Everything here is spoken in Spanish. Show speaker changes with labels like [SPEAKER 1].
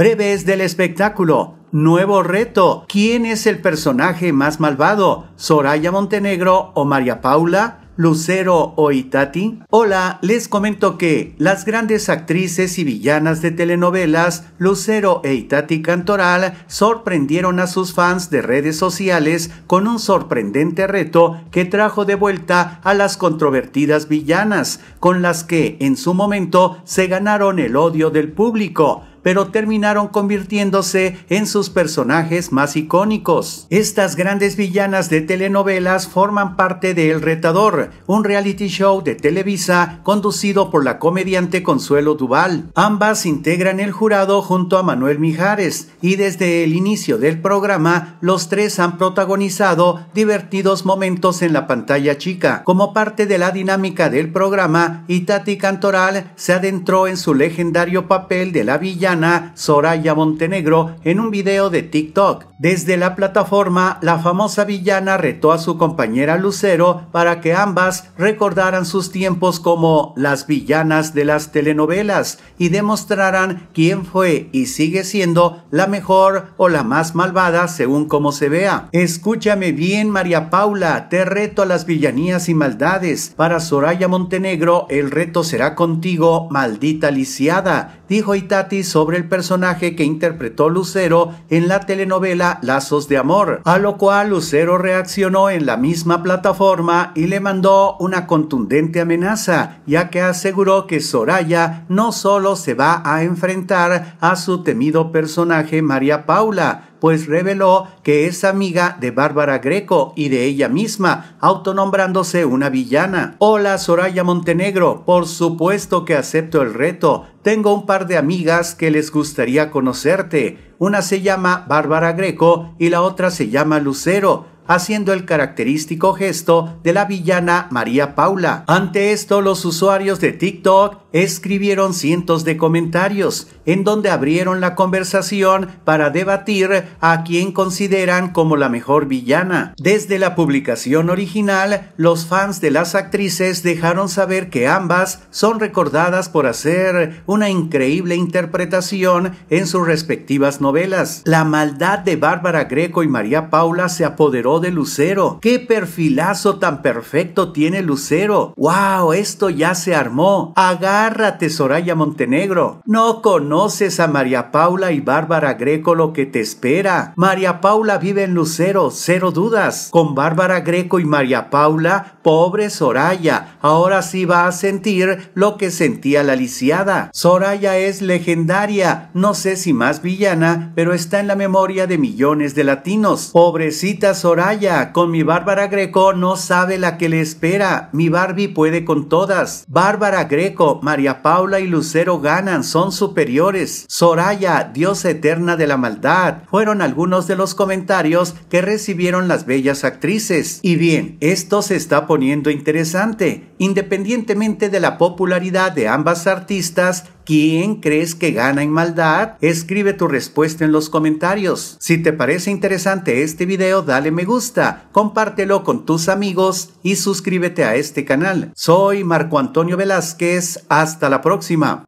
[SPEAKER 1] Breves del espectáculo. Nuevo reto. ¿Quién es el personaje más malvado? ¿Soraya Montenegro o María Paula? Lucero o Itati? Hola, les comento que las grandes actrices y villanas de telenovelas Lucero e Itati Cantoral sorprendieron a sus fans de redes sociales con un sorprendente reto que trajo de vuelta a las controvertidas villanas, con las que en su momento se ganaron el odio del público pero terminaron convirtiéndose en sus personajes más icónicos. Estas grandes villanas de telenovelas forman parte de El Retador, un reality show de Televisa conducido por la comediante Consuelo Duval. Ambas integran el jurado junto a Manuel Mijares y desde el inicio del programa los tres han protagonizado divertidos momentos en la pantalla chica. Como parte de la dinámica del programa, Itati Cantoral se adentró en su legendario papel de la villa Soraya Montenegro en un video de TikTok. Desde la plataforma, la famosa villana retó a su compañera Lucero para que ambas recordaran sus tiempos como las villanas de las telenovelas y demostraran quién fue y sigue siendo la mejor o la más malvada según cómo se vea. Escúchame bien María Paula, te reto a las villanías y maldades. Para Soraya Montenegro el reto será contigo, maldita lisiada, dijo Itati Soraya sobre el personaje que interpretó Lucero en la telenovela Lazos de Amor, a lo cual Lucero reaccionó en la misma plataforma y le mandó una contundente amenaza, ya que aseguró que Soraya no solo se va a enfrentar a su temido personaje María Paula, pues reveló que es amiga de Bárbara Greco y de ella misma, autonombrándose una villana. Hola Soraya Montenegro, por supuesto que acepto el reto. Tengo un par de amigas que les gustaría conocerte. Una se llama Bárbara Greco y la otra se llama Lucero haciendo el característico gesto de la villana María Paula. Ante esto, los usuarios de TikTok escribieron cientos de comentarios, en donde abrieron la conversación para debatir a quien consideran como la mejor villana. Desde la publicación original, los fans de las actrices dejaron saber que ambas son recordadas por hacer una increíble interpretación en sus respectivas novelas. La maldad de Bárbara Greco y María Paula se apoderó de Lucero. ¡Qué perfilazo tan perfecto tiene Lucero! ¡Wow! Esto ya se armó. Agárrate, Soraya Montenegro. No conoces a María Paula y Bárbara Greco lo que te espera. María Paula vive en Lucero, cero dudas. Con Bárbara Greco y María Paula, pobre Soraya, ahora sí va a sentir lo que sentía la lisiada. Soraya es legendaria, no sé si más villana, pero está en la memoria de millones de latinos. Pobrecita Soraya Soraya, Con mi Bárbara Greco no sabe la que le espera. Mi Barbie puede con todas. Bárbara Greco, María Paula y Lucero ganan, son superiores. Soraya, diosa eterna de la maldad. Fueron algunos de los comentarios que recibieron las bellas actrices. Y bien, esto se está poniendo interesante. Independientemente de la popularidad de ambas artistas, ¿Quién crees que gana en maldad? Escribe tu respuesta en los comentarios. Si te parece interesante este video, dale me gusta compártelo con tus amigos y suscríbete a este canal. Soy Marco Antonio Velázquez, hasta la próxima.